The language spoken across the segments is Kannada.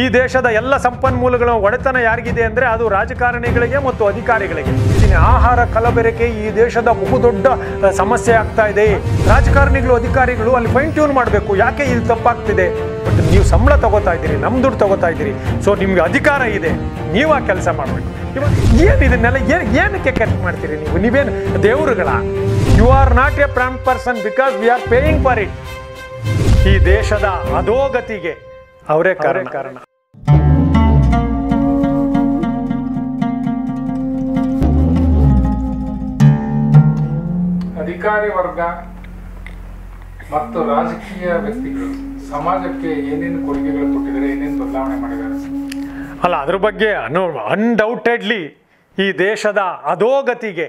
ಈ ದೇಶದ ಎಲ್ಲ ಸಂಪನ್ಮೂಲಗಳ ಒಡೆತನ ಯಾರಿಗಿದೆ ಅಂದರೆ ಅದು ರಾಜಕಾರಣಿಗಳಿಗೆ ಮತ್ತು ಅಧಿಕಾರಿಗಳಿಗೆ ಆಹಾರ ಕಲಬೆರಕೆ ಈ ದೇಶದ ಬಹುದೊಡ್ಡ ಸಮಸ್ಯೆ ಆಗ್ತಾ ಇದೆ ರಾಜಕಾರಣಿಗಳು ಅಧಿಕಾರಿಗಳು ಅಲ್ಲಿ ಫೈನ್ ಟ್ಯೂನ್ ಮಾಡಬೇಕು ಯಾಕೆ ಇದು ತಪ್ಪಾಗ್ತಿದೆ ಬಟ್ ನೀವು ಸಂಬಳ ತಗೋತಾ ಇದ್ದೀರಿ ನಮ್ಮ ದುಡ್ಡು ತಗೋತಾ ಇದ್ದೀರಿ ಸೊ ನಿಮ್ಗೆ ಅಧಿಕಾರ ಇದೆ ನೀವು ಆ ಕೆಲಸ ಮಾಡಬೇಕು ಇವಾಗ ಏನು ಇದನ್ನೆಲ್ಲ ಏನು ಏನಕ್ಕೆ ಕೆಟ್ಟ ಮಾಡ್ತೀರಿ ನೀವು ನೀವೇನು ದೇವರುಗಳ you are not a prompt person because we are paying for it ಈ ದೇಶದ ಅಧೋಗತಿಗೆ ಅವರೇ ಕಾರಣ ಅಧಿಕಾರಿ ವರ್ಗ ಮತ್ತು ರಾಜಕೀಯ ವ್ಯಕ್ತಿಗಳು ಸಮಾಜಕ್ಕೆ ಏನೇನು ಕೊಡುಗೆಗಳು ಕೊಟ್ಟಿದ್ದಾರೆ ಏನೇನು ಬದಲಾವಣೆ ಮಾಡಿದ್ದಾರೆ ಅಲ್ಲ ಅದ್ರ ಬಗ್ಗೆ ಅನು ಅನ್ಡೌಟೆಡ್ಲಿ ಈ ದೇಶದ ಅಧೋಗತಿಗೆ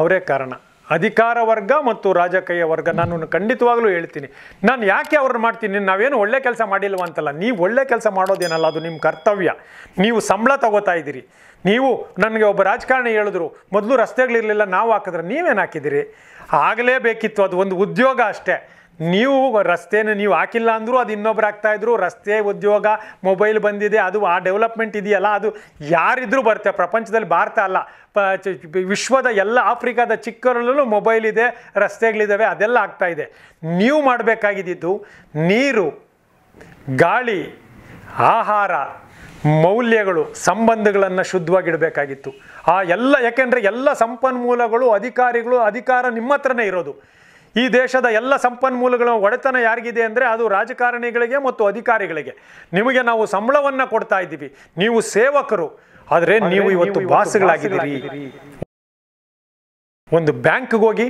ಅವರೇ ಕಾರಣ ಅಧಿಕಾರ ವರ್ಗ ಮತ್ತು ರಾಜಕೀಯ ವರ್ಗ ನಾನು ಖಂಡಿತವಾಗ್ಲೂ ಹೇಳ್ತೀನಿ ನಾನು ಯಾಕೆ ಅವ್ರನ್ನ ಮಾಡ್ತೀನಿ ನಾವೇನು ಒಳ್ಳೆ ಕೆಲಸ ಮಾಡಿಲ್ವ ಅಂತಲ್ಲ ನೀವು ಒಳ್ಳೆ ಕೆಲಸ ಮಾಡೋದೇನಲ್ಲ ಅದು ನಿಮ್ಮ ಕರ್ತವ್ಯ ನೀವು ಸಂಬಳ ತಗೋತಾ ಇದ್ದೀರಿ ನೀವು ನನಗೆ ಒಬ್ಬ ರಾಜಕಾರಣಿ ಹೇಳಿದ್ರು ಮೊದಲು ರಸ್ತೆಗಳಿರಲಿಲ್ಲ ನಾವು ಹಾಕಿದ್ರೆ ನೀವೇನು ಹಾಕಿದ್ದೀರಿ ಆಗಲೇಬೇಕಿತ್ತು ಅದು ಒಂದು ಉದ್ಯೋಗ ಅಷ್ಟೇ ನೀವು ರಸ್ತೆನ ನೀವು ಹಾಕಿಲ್ಲ ಅಂದರೂ ಅದು ಇನ್ನೊಬ್ರು ಆಗ್ತಾಯಿದ್ರು ರಸ್ತೆ ಉದ್ಯೋಗ ಮೊಬೈಲ್ ಬಂದಿದೆ ಅದು ಆ ಡೆವಲಪ್ಮೆಂಟ್ ಇದೆಯಲ್ಲ ಅದು ಯಾರಿದ್ರೂ ಬರುತ್ತೆ ಪ್ರಪಂಚದಲ್ಲಿ ಭಾರತ ಅಲ್ಲ ವಿಶ್ವದ ಎಲ್ಲ ಆಫ್ರಿಕಾದ ಚಿಕ್ಕರಲ್ಲೂ ಮೊಬೈಲ್ ಇದೆ ರಸ್ತೆಗಳಿದ್ದಾವೆ ಅದೆಲ್ಲ ಆಗ್ತಾಯಿದೆ ನೀವು ಮಾಡಬೇಕಾಗಿದ್ದು ನೀರು ಗಾಳಿ ಆಹಾರ ಮೌಲ್ಯಗಳು ಸಂಬಂಧಗಳನ್ನು ಶುದ್ಧವಾಗಿಡಬೇಕಾಗಿತ್ತು ಆ ಎಲ್ಲ ಯಾಕೆಂದರೆ ಎಲ್ಲ ಸಂಪನ್ಮೂಲಗಳು ಅಧಿಕಾರಿಗಳು ಅಧಿಕಾರ ನಿಮ್ಮ ಹತ್ರನೇ ಇರೋದು ಈ ದೇಶದ ಎಲ್ಲ ಸಂಪನ್ಮೂಲಗಳ ಒಡೆತನ ಯಾರಿಗಿದೆ ಅಂದರೆ ಅದು ರಾಜಕಾರಣಿಗಳಿಗೆ ಮತ್ತು ಅಧಿಕಾರಿಗಳಿಗೆ ನಿಮಗೆ ನಾವು ಸಂಬಳವನ್ನು ಕೊಡ್ತಾ ಇದ್ದೀವಿ ನೀವು ಸೇವಕರು ಆದರೆ ನೀವು ಇವತ್ತು ಬಾಸ್ಗಳಾಗಿದ್ದೀರಿ ಒಂದು ಬ್ಯಾಂಕ್ಗೆ ಹೋಗಿ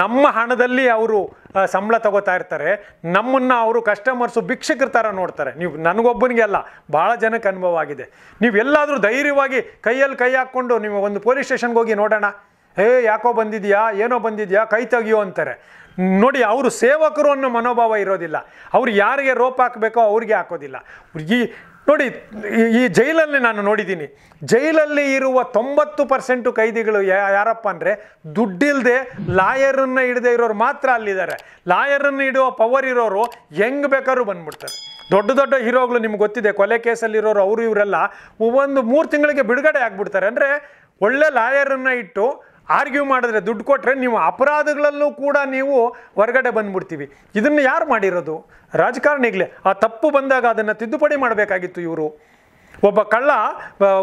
ನಮ್ಮ ಹಣದಲ್ಲಿ ಅವರು ಸಂಬಳ ತಗೋತಾ ಇರ್ತಾರೆ ನಮ್ಮನ್ನು ಅವರು ಕಸ್ಟಮರ್ಸು ಭಿಕ್ಷಕರ ಥರ ನೋಡ್ತಾರೆ ನೀವು ನನಗೊಬ್ಬನಿಗೆಲ್ಲ ಅಲ್ಲ ಭಾಳ ಜನಕ್ಕೆ ಅನುಭವ ಆಗಿದೆ ನೀವೆಲ್ಲಾದರೂ ಧೈರ್ಯವಾಗಿ ಕೈಯಲ್ಲಿ ಕೈ ಹಾಕ್ಕೊಂಡು ನೀವು ಒಂದು ಪೊಲೀಸ್ ಸ್ಟೇಷನ್ಗೆ ಹೋಗಿ ನೋಡೋಣ ಏ ಯಾಕೋ ಬಂದಿದೆಯಾ ಏನೋ ಬಂದಿದೆಯಾ ಕೈ ತೆಗಿಯೋ ಅಂತಾರೆ ನೋಡಿ ಅವರು ಸೇವಕರು ಅನ್ನೋ ಮನೋಭಾವ ಇರೋದಿಲ್ಲ ಅವ್ರು ಯಾರಿಗೆ ರೋಪ್ ಹಾಕಬೇಕೋ ಅವ್ರಿಗೆ ಹಾಕೋದಿಲ್ಲ ಈ ನೋಡಿ ಈ ಜೈಲಲ್ಲಿ ನಾನು ನೋಡಿದ್ದೀನಿ ಜೈಲಲ್ಲಿ ಇರುವ ತೊಂಬತ್ತು ಪರ್ಸೆಂಟು ಕೈದಿಗಳು ಯಾರಪ್ಪ ಅಂದರೆ ದುಡ್ಡಿಲ್ಲದೆ ಲಾಯರನ್ನು ಹಿಡದೆ ಇರೋರು ಮಾತ್ರ ಅಲ್ಲಿದ್ದಾರೆ ಲಾಯರನ್ನು ಇಡುವ ಪವರ್ ಇರೋರು ಹೆಂಗೆ ಬೇಕಾದ್ರೂ ಬಂದ್ಬಿಡ್ತಾರೆ ದೊಡ್ಡ ದೊಡ್ಡ ಹೀರೋಗಳು ನಿಮ್ಗೆ ಗೊತ್ತಿದೆ ಕೊಲೆ ಕೇಸಲ್ಲಿರೋರು ಅವರು ಇವರೆಲ್ಲ ಒಂದು ಮೂರು ತಿಂಗಳಿಗೆ ಬಿಡುಗಡೆ ಆಗ್ಬಿಡ್ತಾರೆ ಅಂದರೆ ಒಳ್ಳೆ ಲಾಯರನ್ನು ಇಟ್ಟು ಆರ್ಗ್ಯೂ ಮಾಡಿದ್ರೆ ದುಡ್ಡು ಕೊಟ್ಟರೆ ನೀವು ಅಪರಾಧಗಳಲ್ಲೂ ಕೂಡ ನೀವು ಹೊರಗಡೆ ಬಂದ್ಬಿಡ್ತೀವಿ ಇದನ್ನು ಯಾರು ಮಾಡಿರೋದು ರಾಜಕಾರಣಿಗಳೇ ಆ ತಪ್ಪು ಬಂದಾಗ ಅದನ್ನು ತಿದ್ದುಪಡಿ ಮಾಡಬೇಕಾಗಿತ್ತು ಇವರು ಒಬ್ಬ ಕಳ್ಳ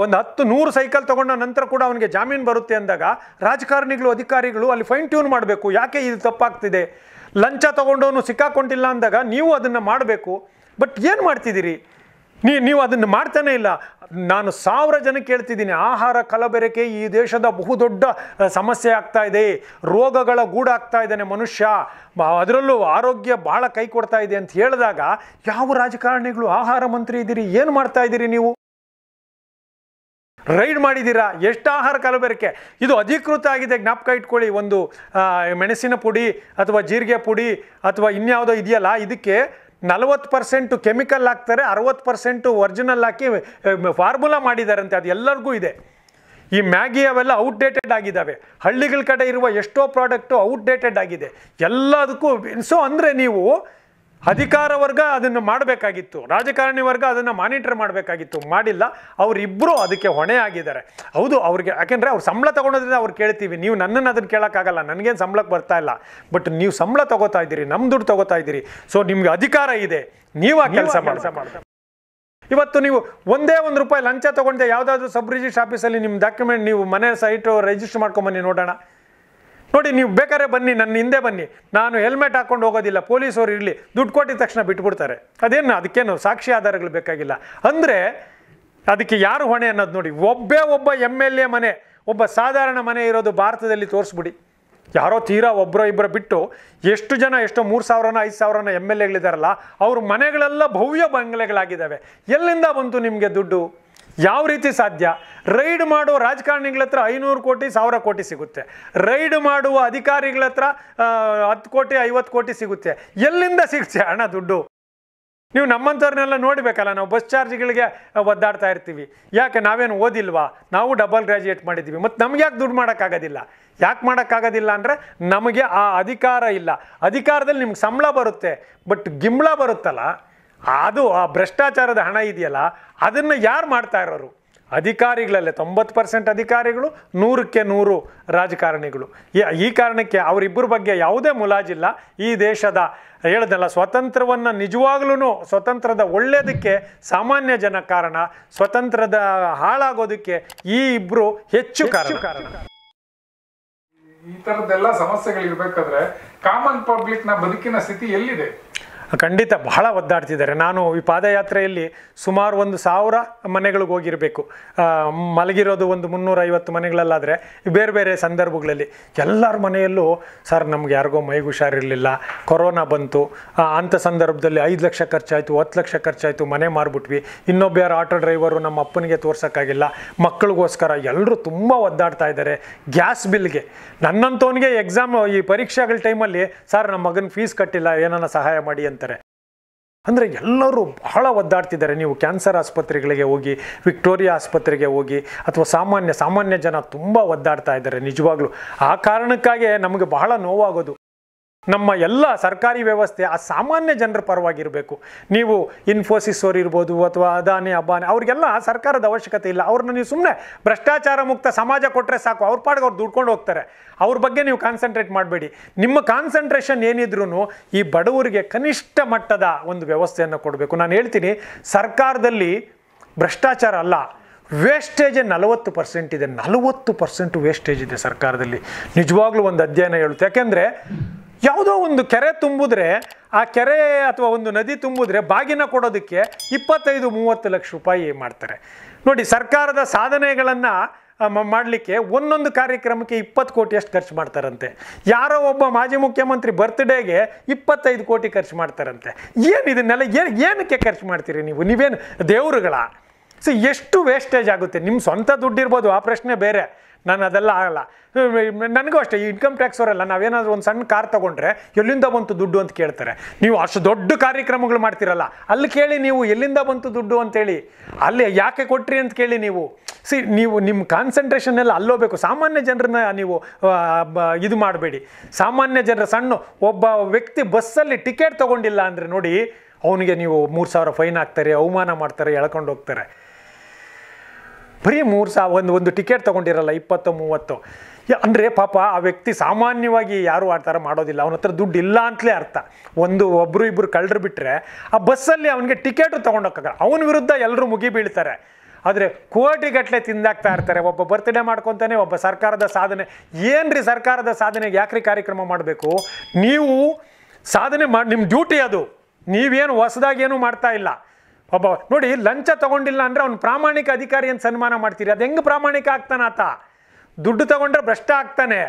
ಒಂದು ಹತ್ತು ನೂರು ಸೈಕಲ್ ತಗೊಂಡ ನಂತರ ಕೂಡ ಅವನಿಗೆ ಜಾಮೀನು ಬರುತ್ತೆ ಅಂದಾಗ ರಾಜಕಾರಣಿಗಳು ಅಧಿಕಾರಿಗಳು ಅಲ್ಲಿ ಫೈನ್ ಟ್ಯೂನ್ ಮಾಡಬೇಕು ಯಾಕೆ ಇದು ತಪ್ಪಾಗ್ತಿದೆ ಲಂಚ ತೊಗೊಂಡವನು ಸಿಕ್ಕಾಕೊಂಡಿಲ್ಲ ಅಂದಾಗ ನೀವು ಅದನ್ನು ಮಾಡಬೇಕು ಬಟ್ ಏನು ಮಾಡ್ತಿದ್ದೀರಿ ನೀ ನೀವು ಅದನ್ನು ಮಾಡ್ತಾನೆ ಇಲ್ಲ ನಾನು ಸಾವಿರ ಜನಕ್ಕೆ ಹೇಳ್ತಿದ್ದೀನಿ ಆಹಾರ ಕಲಬೆರಕೆ ಈ ದೇಶದ ಬಹುದೊಡ್ಡ ಸಮಸ್ಯೆ ಆಗ್ತಾ ಇದೆ ರೋಗಗಳ ಗೂಡಾಗ್ತಾ ಇದ್ದಾನೆ ಮನುಷ್ಯ ಅದರಲ್ಲೂ ಆರೋಗ್ಯ ಭಾಳ ಕೈ ಕೊಡ್ತಾ ಇದೆ ಅಂತ ಹೇಳಿದಾಗ ಯಾವ ರಾಜಕಾರಣಿಗಳು ಆಹಾರ ಮಂತ್ರಿ ಇದ್ದೀರಿ ಏನು ಮಾಡ್ತಾ ಇದ್ದೀರಿ ನೀವು ರೈಡ್ ಮಾಡಿದ್ದೀರಾ ಎಷ್ಟು ಆಹಾರ ಕಲಬೆರಕೆ ಇದು ಅಧಿಕೃತ ಆಗಿದೆ ಜ್ಞಾಪಕ ಇಟ್ಕೊಳ್ಳಿ ಒಂದು ಮೆಣಸಿನ ಪುಡಿ ಅಥವಾ ಜೀರಿಗೆ ಪುಡಿ ಅಥವಾ ಇನ್ಯಾವುದೋ ಇದೆಯಲ್ಲ ಇದಕ್ಕೆ ನಲವತ್ತು ಪರ್ಸೆಂಟು ಕೆಮಿಕಲ್ ಹಾಕ್ತಾರೆ ಅರವತ್ತು ಪರ್ಸೆಂಟು ಒರಿಜಿನಲ್ ಹಾಕಿ ಫಾರ್ಮುಲಾ ಮಾಡಿದಾರಂತೆ ಅದು ಎಲ್ಲರಿಗೂ ಇದೆ ಈ ಮ್ಯಾಗಿ ಅವೆಲ್ಲ ಔಟ್ಡೇಟೆಡ್ ಆಗಿದ್ದಾವೆ ಹಳ್ಳಿಗಳ ಕಡೆ ಇರುವ ಎಷ್ಟೋ ಪ್ರಾಡಕ್ಟು ಔಟ್ಡೇಟೆಡ್ ಆಗಿದೆ ಎಲ್ಲದಕ್ಕೂ ಸೊ ಅಂದರೆ ನೀವು ಅಧಿಕಾರ ವರ್ಗ ಅದನ್ನು ಮಾಡಬೇಕಾಗಿತ್ತು ರಾಜಕಾರಣಿ ವರ್ಗ ಅದನ್ನು ಮಾನಿಟರ್ ಮಾಡಬೇಕಾಗಿತ್ತು ಮಾಡಿಲ್ಲ ಅವರಿಬ್ಬರು ಅದಕ್ಕೆ ಹೊಣೆ ಆಗಿದ್ದಾರೆ ಹೌದು ಅವ್ರಿಗೆ ಯಾಕೆಂದರೆ ಅವ್ರು ಸಂಬಳ ತೊಗೊಳೋದ್ರಿಂದ ಅವ್ರು ಕೇಳ್ತೀವಿ ನೀವು ನನ್ನನ್ನು ಅದನ್ನು ಕೇಳೋಕ್ಕಾಗಲ್ಲ ನನಗೇನು ಸಂಬಳಕ್ಕೆ ಬರ್ತಾ ಇಲ್ಲ ಬಟ್ ನೀವು ಸಂಬಳ ತೊಗೋತಾ ಇದ್ದೀರಿ ನಮ್ಮ ದುಡ್ಡು ತೊಗೋತಾ ಇದ್ದೀರಿ ಸೊ ನಿಮ್ಗೆ ಅಧಿಕಾರ ಇದೆ ನೀವು ಆ ಕೆಲಸ ಮಾಡಿಸ ಇವತ್ತು ನೀವು ಒಂದೇ ಒಂದು ರೂಪಾಯಿ ಲಂಚ ತೊಗೊಂಡೆ ಯಾವುದಾದ್ರೂ ಸಬ್ ರಿಜಿಸ್ಟ್ರ್ ಆಫೀಸಲ್ಲಿ ನಿಮ್ಮ ಡಾಕ್ಯುಮೆಂಟ್ ನೀವು ಮನೆ ಸೈಟು ರಿಜಿಸ್ಟರ್ ಮಾಡ್ಕೊಂಬನ್ನಿ ನೋಡೋಣ ನೋಡಿ ನೀವು ಬೇಕಾದ್ರೆ ಬನ್ನಿ ನನ್ನ ಹಿಂದೆ ಬನ್ನಿ ನಾನು ಹೆಲ್ಮೆಟ್ ಹಾಕೊಂಡು ಹೋಗೋದಿಲ್ಲ ಪೊಲೀಸವರು ಇರಲಿ ದುಡ್ಡು ಕೊಟ್ಟಿದ ತಕ್ಷಣ ಬಿಟ್ಬಿಡ್ತಾರೆ ಅದೇನು ಅದಕ್ಕೇನು ಸಾಕ್ಷಿ ಆಧಾರಗಳು ಬೇಕಾಗಿಲ್ಲ ಅಂದರೆ ಅದಕ್ಕೆ ಯಾರು ಹೊಣೆ ಅನ್ನೋದು ನೋಡಿ ಒಬ್ಬೇ ಒಬ್ಬ ಎಮ್ ಎಲ್ ಎ ಮನೆ ಒಬ್ಬ ಸಾಧಾರಣ ಮನೆ ಇರೋದು ಭಾರತದಲ್ಲಿ ತೋರಿಸ್ಬಿಡಿ ಯಾರೋ ತೀರಾ ಒಬ್ಬರೋ ಇಬ್ಬರ ಬಿಟ್ಟು ಎಷ್ಟು ಜನ ಎಷ್ಟೋ ಮೂರು ಸಾವಿರನ ಐದು ಸಾವಿರನ ಎಮ್ ಎಲ್ ಎಗಳಿದಾರಲ್ಲ ಅವ್ರ ಮನೆಗಳೆಲ್ಲ ಭವ್ಯ ಬಂಗ್ಲೆಗಳಾಗಿದ್ದಾವೆ ಎಲ್ಲಿಂದ ಬಂತು ನಿಮಗೆ ದುಡ್ಡು ಯಾವ ರೀತಿ ಸಾಧ್ಯ ರೈಡ್ ಮಾಡೋ ರಾಜಕಾರಣಿಗಳ ಹತ್ರ ಐನೂರು ಕೋಟಿ ಸಾವಿರ ಕೋಟಿ ಸಿಗುತ್ತೆ ರೈಡ್ ಮಾಡುವ ಅಧಿಕಾರಿಗಳ ಹತ್ರ ಹತ್ತು ಕೋಟಿ ಐವತ್ತು ಕೋಟಿ ಸಿಗುತ್ತೆ ಎಲ್ಲಿಂದ ಸಿಗುತ್ತೆ ಹಣ ದುಡ್ಡು ನೀವು ನಮ್ಮಂಥವ್ರನ್ನೆಲ್ಲ ನೋಡಬೇಕಲ್ಲ ನಾವು ಬಸ್ ಚಾರ್ಜ್ಗಳಿಗೆ ಒದ್ದಾಡ್ತಾ ಇರ್ತೀವಿ ಯಾಕೆ ನಾವೇನು ಓದಿಲ್ವಾ ನಾವು ಡಬಲ್ ಗ್ರ್ಯಾಜುಯೇಟ್ ಮಾಡಿದ್ದೀವಿ ಮತ್ತು ನಮ್ಗೆ ಯಾಕೆ ದುಡ್ಡು ಮಾಡೋಕ್ಕಾಗೋದಿಲ್ಲ ಯಾಕೆ ಮಾಡೋಕ್ಕಾಗೋದಿಲ್ಲ ಅಂದರೆ ನಮಗೆ ಆ ಅಧಿಕಾರ ಇಲ್ಲ ಅಧಿಕಾರದಲ್ಲಿ ನಿಮ್ಗೆ ಸಂಬಳ ಬರುತ್ತೆ ಬಟ್ ಗಿಂಬಳ ಬರುತ್ತಲ್ಲ ಅದು ಆ ಭ್ರಷ್ಟಾಚಾರದ ಹಣ ಇದೆಯಲ್ಲ ಅದನ್ನು ಯಾರು ಮಾಡ್ತಾ ಇರೋರು ಅಧಿಕಾರಿಗಳಲ್ಲೇ ತೊಂಬತ್ತು ಪರ್ಸೆಂಟ್ ಅಧಿಕಾರಿಗಳು ನೂರಕ್ಕೆ ನೂರು ರಾಜಕಾರಣಿಗಳು ಈ ಕಾರಣಕ್ಕೆ ಅವರಿಬ್ಬರ ಬಗ್ಗೆ ಯಾವುದೇ ಮುಲಾಜಿಲ್ಲ ಈ ದೇಶದ ಹೇಳ್ದಲ್ಲ ಸ್ವತಂತ್ರವನ್ನು ನಿಜವಾಗ್ಲೂ ಸ್ವತಂತ್ರದ ಒಳ್ಳೆಯದಕ್ಕೆ ಸಾಮಾನ್ಯ ಜನ ಕಾರಣ ಸ್ವತಂತ್ರದ ಹಾಳಾಗೋದಕ್ಕೆ ಈ ಇಬ್ಬರು ಹೆಚ್ಚು ಕಾರಣ ಈ ಥರದ್ದೆಲ್ಲ ಸಮಸ್ಯೆಗಳಿರ್ಬೇಕಾದ್ರೆ ಕಾಮನ್ ಪಬ್ಲಿಕ್ನ ಬದುಕಿನ ಸ್ಥಿತಿ ಎಲ್ಲಿದೆ ಖಂಡಿತ ಬಹಳ ಒದ್ದಾಡ್ತಿದ್ದಾರೆ ನಾನು ಈ ಪಾದಯಾತ್ರೆಯಲ್ಲಿ ಸುಮಾರು ಒಂದು ಸಾವಿರ ಮನೆಗಳಿಗೆ ಹೋಗಿರಬೇಕು ಮಲಗಿರೋದು ಒಂದು ಮುನ್ನೂರೈವತ್ತು ಮನೆಗಳಲ್ಲಾದರೆ ಬೇರೆ ಬೇರೆ ಸಂದರ್ಭಗಳಲ್ಲಿ ಎಲ್ಲರ ಮನೆಯಲ್ಲೂ ಸರ್ ನಮ್ಗೆ ಯಾರಿಗೋ ಮೈಗೆ ಹುಷಾರಿರಲಿಲ್ಲ ಕೊರೋನಾ ಬಂತು ಅಂಥ ಸಂದರ್ಭದಲ್ಲಿ ಐದು ಲಕ್ಷ ಖರ್ಚಾಯಿತು ಹತ್ತು ಲಕ್ಷ ಖರ್ಚಾಯಿತು ಮನೆ ಮಾರ್ಬಿಟ್ವಿ ಇನ್ನೊಬ್ಬ ಯಾರು ಆಟೋ ಡ್ರೈವರು ನಮ್ಮ ಅಪ್ಪನಿಗೆ ತೋರ್ಸೋಕ್ಕಾಗಿಲ್ಲ ಮಕ್ಕಳಿಗೋಸ್ಕರ ಎಲ್ಲರೂ ತುಂಬ ಒದ್ದಾಡ್ತಾ ಇದ್ದಾರೆ ಗ್ಯಾಸ್ ಬಿಲ್ಗೆ ನನ್ನಂತವನಿಗೆ ಎಕ್ಸಾಮ್ ಈ ಪರೀಕ್ಷೆಗಳ ಟೈಮಲ್ಲಿ ಸರ್ ನಮ್ಮ ಮಗನ ಫೀಸ್ ಕಟ್ಟಿಲ್ಲ ಏನನ್ನ ಸಹಾಯ ಮಾಡಿ ಅಂತ ಹೇಳ್ತಾರೆ ಅಂದರೆ ಎಲ್ಲರೂ ಬಹಳ ಒದ್ದಾಡ್ತಿದ್ದಾರೆ ನೀವು ಕ್ಯಾನ್ಸರ್ ಆಸ್ಪತ್ರೆಗಳಿಗೆ ಹೋಗಿ ವಿಕ್ಟೋರಿಯಾ ಆಸ್ಪತ್ರೆಗೆ ಹೋಗಿ ಅಥವಾ ಸಾಮಾನ್ಯ ಸಾಮಾನ್ಯ ಜನ ತುಂಬ ಒದ್ದಾಡ್ತಾ ಇದ್ದಾರೆ ನಿಜವಾಗ್ಲೂ ಆ ಕಾರಣಕ್ಕಾಗೇ ನಮಗೆ ಬಹಳ ನೋವಾಗೋದು ನಮ್ಮ ಎಲ್ಲ ಸರ್ಕಾರಿ ವ್ಯವಸ್ಥೆ ಆ ಸಾಮಾನ್ಯ ಜನರ ಪರವಾಗಿರಬೇಕು ನೀವು ಇನ್ಫೋಸಿಸ್ ಅವ್ರು ಇರ್ಬೋದು ಅಥವಾ ಅದಾನಿ ಅಬಾನಿ ಅವ್ರಿಗೆಲ್ಲ ಸರ್ಕಾರದ ಅವಶ್ಯಕತೆ ಇಲ್ಲ ಅವ್ರನ್ನ ನೀವು ಸುಮ್ಮನೆ ಭ್ರಷ್ಟಾಚಾರ ಮುಕ್ತ ಸಮಾಜ ಕೊಟ್ಟರೆ ಸಾಕು ಅವ್ರ ಪಾಡಿಗೆ ಅವ್ರು ದುಡ್ಕೊಂಡು ಹೋಗ್ತಾರೆ ಅವ್ರ ಬಗ್ಗೆ ನೀವು ಕಾನ್ಸಂಟ್ರೇಟ್ ಮಾಡಬೇಡಿ ನಿಮ್ಮ ಕಾನ್ಸಂಟ್ರೇಷನ್ ಏನಿದ್ರೂ ಈ ಬಡವರಿಗೆ ಕನಿಷ್ಠ ಮಟ್ಟದ ಒಂದು ವ್ಯವಸ್ಥೆಯನ್ನು ಕೊಡಬೇಕು ನಾನು ಹೇಳ್ತೀನಿ ಸರ್ಕಾರದಲ್ಲಿ ಭ್ರಷ್ಟಾಚಾರ ಅಲ್ಲ ವೇಸ್ಟೇಜ್ ನಲವತ್ತು ಪರ್ಸೆಂಟ್ ಇದೆ ನಲವತ್ತು ಪರ್ಸೆಂಟ್ ವೇಸ್ಟೇಜ್ ಇದೆ ಸರ್ಕಾರದಲ್ಲಿ ನಿಜವಾಗ್ಲೂ ಒಂದು ಅಧ್ಯಯನ ಹೇಳುತ್ತೆ ಯಾಕೆಂದರೆ ಯಾವುದೋ ಒಂದು ಕೆರೆ ತುಂಬಿದ್ರೆ ಆ ಕೆರೆ ಅಥವಾ ಒಂದು ನದಿ ತುಂಬಿದ್ರೆ ಬಾಗಿನ ಕೊಡೋದಕ್ಕೆ ಇಪ್ಪತ್ತೈದು ಮೂವತ್ತು ಲಕ್ಷ ರೂಪಾಯಿ ಮಾಡ್ತಾರೆ ನೋಡಿ ಸರ್ಕಾರದ ಸಾಧನೆಗಳನ್ನು ಮಾಡಲಿಕ್ಕೆ ಒಂದೊಂದು ಕಾರ್ಯಕ್ರಮಕ್ಕೆ ಇಪ್ಪತ್ತು ಕೋಟಿ ಅಷ್ಟು ಖರ್ಚು ಮಾಡ್ತಾರಂತೆ ಯಾರೋ ಒಬ್ಬ ಮಾಜಿ ಮುಖ್ಯಮಂತ್ರಿ ಬರ್ತ್ಡೇಗೆ ಇಪ್ಪತ್ತೈದು ಕೋಟಿ ಖರ್ಚು ಮಾಡ್ತಾರಂತೆ ಏನು ಇದನ್ನೆಲ್ಲ ಏನು ಏನಕ್ಕೆ ಖರ್ಚು ಮಾಡ್ತೀರಿ ನೀವು ನೀವೇನು ದೇವರುಗಳ ಸೊ ಎಷ್ಟು ವೇಸ್ಟೇಜ್ ಆಗುತ್ತೆ ನಿಮ್ಮ ಸ್ವಂತ ದುಡ್ಡಿರ್ಬೋದು ಆ ಪ್ರಶ್ನೆ ಬೇರೆ ನಾನು ಅದೆಲ್ಲ ಆಗಲ್ಲ ನನಗೂ ಅಷ್ಟೇ ಈ ಇನ್ಕಮ್ ಟ್ಯಾಕ್ಸ್ ಅವರೆಲ್ಲ ನಾವೇನಾದರೂ ಒಂದು ಸಣ್ಣ ಕಾರ್ ತೊಗೊಂಡ್ರೆ ಎಲ್ಲಿಂದ ಬಂತು ದುಡ್ಡು ಅಂತ ಕೇಳ್ತಾರೆ ನೀವು ಅಷ್ಟು ದೊಡ್ಡ ಕಾರ್ಯಕ್ರಮಗಳು ಮಾಡ್ತೀರಲ್ಲ ಅಲ್ಲಿ ಕೇಳಿ ನೀವು ಎಲ್ಲಿಂದ ಬಂತು ದುಡ್ಡು ಅಂತೇಳಿ ಅಲ್ಲಿ ಯಾಕೆ ಕೊಟ್ರಿ ಅಂತ ಕೇಳಿ ನೀವು ಸಿ ನೀವು ನಿಮ್ಮ ಕಾನ್ಸಂಟ್ರೇಷನ್ ಎಲ್ಲ ಅಲ್ಲೋಬೇಕು ಸಾಮಾನ್ಯ ಜನರನ್ನ ನೀವು ಇದು ಮಾಡಬೇಡಿ ಸಾಮಾನ್ಯ ಜನರ ಸಣ್ಣ ಒಬ್ಬ ವ್ಯಕ್ತಿ ಬಸ್ಸಲ್ಲಿ ಟಿಕೆಟ್ ತೊಗೊಂಡಿಲ್ಲ ಅಂದರೆ ನೋಡಿ ಅವನಿಗೆ ನೀವು ಮೂರು ಸಾವಿರ ಫೈನ್ ಹಾಕ್ತಾರೆ ಅವಮಾನ ಮಾಡ್ತಾರೆ ಎಳ್ಕೊಂಡು ಹೋಗ್ತಾರೆ ಬರೀ ಮೂರು ಸಾವಿರ ಒಂದು ಒಂದು ಟಿಕೆಟ್ ತೊಗೊಂಡಿರಲ್ಲ ಇಪ್ಪತ್ತು ಮೂವತ್ತು ಅಂದರೆ ಪಾಪ ಆ ವ್ಯಕ್ತಿ ಸಾಮಾನ್ಯವಾಗಿ ಯಾರು ಆ ಮಾಡೋದಿಲ್ಲ ಅವನ ಹತ್ರ ದುಡ್ಡು ಇಲ್ಲ ಅಂತಲೇ ಅರ್ಥ ಒಂದು ಒಬ್ಬರು ಇಬ್ಬರು ಕಳ್ಳರು ಬಿಟ್ಟರೆ ಆ ಬಸ್ಸಲ್ಲಿ ಅವನಿಗೆ ಟಿಕೆಟು ತೊಗೊಂಡೋಗಲ್ಲ ಅವನ ವಿರುದ್ಧ ಎಲ್ಲರೂ ಮುಗಿ ಬೀಳ್ತಾರೆ ಆದರೆ ಕೋಟಿಗಟ್ಟಲೆ ತಿಂದಾಗ್ತಾ ಇರ್ತಾರೆ ಒಬ್ಬ ಬರ್ತ್ಡೇ ಮಾಡ್ಕೊತಾನೆ ಒಬ್ಬ ಸರ್ಕಾರದ ಸಾಧನೆ ಏನು ರೀ ಸರ್ಕಾರದ ಸಾಧನೆಗೆ ಯಾಕ್ರಿ ಕಾರ್ಯಕ್ರಮ ಮಾಡಬೇಕು ನೀವು ಸಾಧನೆ ಮಾಡಿ ನಿಮ್ಮ ಡ್ಯೂಟಿ ಅದು ನೀವೇನು ಏನು ಮಾಡ್ತಾ ಇಲ್ಲ ಒಬ್ಬ ನೋಡಿ ಲಂಚ ತಗೊಂಡಿಲ್ಲ ಅಂದರೆ ಅವ್ನು ಪ್ರಾಮಾಣಿಕ ಅಧಿಕಾರಿಯನ್ನು ಸನ್ಮಾನ ಮಾಡ್ತೀರಿ ಅದು ಹೆಂಗೆ ಪ್ರಾಮಾಣಿಕ ಆಗ್ತಾನೆ ಆತ ದುಡ್ಡು ತಗೊಂಡ್ರೆ ಭ್ರಷ್ಟ ಆಗ್ತಾನೆ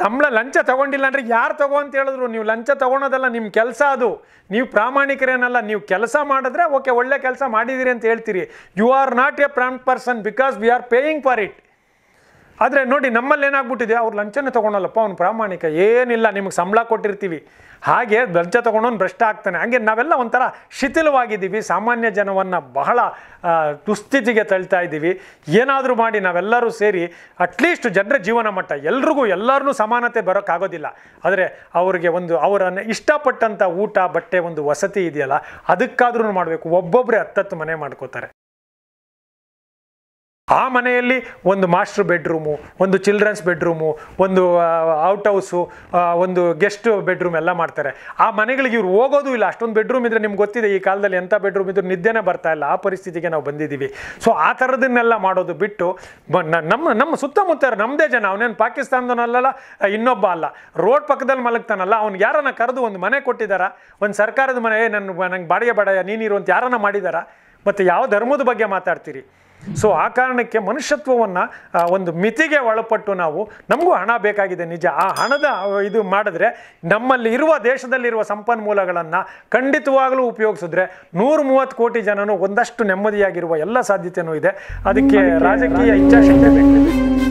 ಸಂಬಳ ಲಂಚ ತಗೊಂಡಿಲ್ಲ ಅಂದರೆ ಯಾರು ತಗೋ ಅಂತ ಹೇಳಿದ್ರು ನೀವು ಲಂಚ ತಗೊಳೋದಲ್ಲ ನಿಮ್ಮ ಕೆಲಸ ಅದು ನೀವು ಪ್ರಾಮಾಣಿಕರೇನಲ್ಲ ನೀವು ಕೆಲಸ ಮಾಡಿದ್ರೆ ಓಕೆ ಒಳ್ಳೆ ಕೆಲಸ ಮಾಡಿದಿರಿ ಅಂತ ಹೇಳ್ತೀರಿ you are not a prompt person because we are paying for it ಆದರೆ ನೋಡಿ ನಮ್ಮಲ್ಲಿ ಏನಾಗ್ಬಿಟ್ಟಿದೆ ಅವ್ರು ಲಂಚನ ತೊಗೊಳಲ್ಲಪ್ಪ ಅವ್ನು ಪ್ರಾಮಾಣಿಕ ಏನಿಲ್ಲ ನಿಮಗೆ ಸಂಬಳ ಕೊಟ್ಟಿರ್ತೀವಿ ಹಾಗೆ ಲಂಚ ತೊಗೊಂಡವ್ನು ಭ್ರಷ್ಟ ಆಗ್ತಾನೆ ಹಾಗೆ ನಾವೆಲ್ಲ ಒಂಥರ ಶಿಥಿಲವಾಗಿದ್ದೀವಿ ಸಾಮಾನ್ಯ ಜನವನ್ನು ಬಹಳ ದುಸ್ಥಿತಿಗೆ ತಳ್ತಾ ಇದ್ದೀವಿ ಏನಾದರೂ ಮಾಡಿ ನಾವೆಲ್ಲರೂ ಸೇರಿ ಅಟ್ಲೀಸ್ಟ್ ಜನರ ಜೀವನ ಮಟ್ಟ ಎಲ್ರಿಗೂ ಎಲ್ಲರೂ ಸಮಾನತೆ ಬರೋಕ್ಕಾಗೋದಿಲ್ಲ ಆದರೆ ಅವರಿಗೆ ಒಂದು ಅವರನ್ನು ಇಷ್ಟಪಟ್ಟಂಥ ಊಟ ಬಟ್ಟೆ ಒಂದು ವಸತಿ ಇದೆಯಲ್ಲ ಅದಕ್ಕಾದ್ರೂ ಮಾಡಬೇಕು ಒಬ್ಬೊಬ್ಬರೇ ಹತ್ತತ್ತು ಮನೆ ಮಾಡ್ಕೋತಾರೆ ಆ ಮನೆಯಲ್ಲಿ ಒಂದು ಮಾಸ್ಟರ್ ಬೆಡ್ರೂಮು ಒಂದು ಚಿಲ್ಡ್ರನ್ಸ್ ಬೆಡ್ರೂಮು ಒಂದು ಔಟ್ ಹೌಸು ಒಂದು ಗೆಸ್ಟ್ ಬೆಡ್ರೂಮ್ ಎಲ್ಲ ಮಾಡ್ತಾರೆ ಆ ಮನೆಗಳಿಗೆ ಇವ್ರು ಹೋಗೋದು ಇಲ್ಲ ಅಷ್ಟೊಂದು ಬೆಡ್ರೂಮ್ ಇದ್ರೆ ನಿಮ್ಗೆ ಗೊತ್ತಿದೆ ಈ ಕಾಲದಲ್ಲಿ ಎಂಥ ಬೆಡ್ರೂಮ್ ಇದ್ರೂ ನಿದ್ದೆನೇ ಬರ್ತಾ ಇಲ್ಲ ಆ ಪರಿಸ್ಥಿತಿಗೆ ನಾವು ಬಂದಿದ್ದೀವಿ ಸೊ ಆ ಥರದನ್ನೆಲ್ಲ ಮಾಡೋದು ಬಿಟ್ಟು ನಮ್ಮ ನಮ್ಮ ಸುತ್ತಮುತ್ತ ನಮ್ಮದೇ ಜನ ಅವನೇನು ಪಾಕಿಸ್ತಾನದವನಲ್ಲ ಇನ್ನೊಬ್ಬ ಅಲ್ಲ ರೋಡ್ ಪಕ್ಕದಲ್ಲಿ ಮಲಗ್ತಾನಲ್ಲ ಅವ್ನು ಯಾರನ್ನ ಕರೆದು ಒಂದು ಮನೆ ಕೊಟ್ಟಿದ್ದಾರೆ ಒಂದು ಸರ್ಕಾರದ ಮನೆ ನನ್ನ ನಂಗೆ ಬಾಡಿಗೆ ಬಾಡ ನೀನಿರುವಂತ ಯಾರನ್ನ ಮಾಡಿದಾರ ಮತ್ತು ಯಾವ ಧರ್ಮದ ಬಗ್ಗೆ ಮಾತಾಡ್ತೀರಿ ಸೊ ಆ ಕಾರಣಕ್ಕೆ ಮನುಷ್ಯತ್ವವನ್ನು ಒಂದು ಮಿತಿಗೆ ಒಳಪಟ್ಟು ನಾವು ನಮಗೂ ಹಣ ಬೇಕಾಗಿದೆ ನಿಜ ಆ ಹಣದ ಇದು ಮಾಡಿದ್ರೆ ನಮ್ಮಲ್ಲಿ ಇರುವ ದೇಶದಲ್ಲಿರುವ ಸಂಪನ್ಮೂಲಗಳನ್ನು ಖಂಡಿತವಾಗಲೂ ಉಪಯೋಗಿಸಿದ್ರೆ ನೂರ ಮೂವತ್ತು ಕೋಟಿ ಜನನು ಒಂದಷ್ಟು ನೆಮ್ಮದಿಯಾಗಿರುವ ಎಲ್ಲ ಸಾಧ್ಯತೆಯೂ ಇದೆ ಅದಕ್ಕೆ ರಾಜಕೀಯ ಇಚ್ಛಾಶಕ್ತಿ ಬೇಕು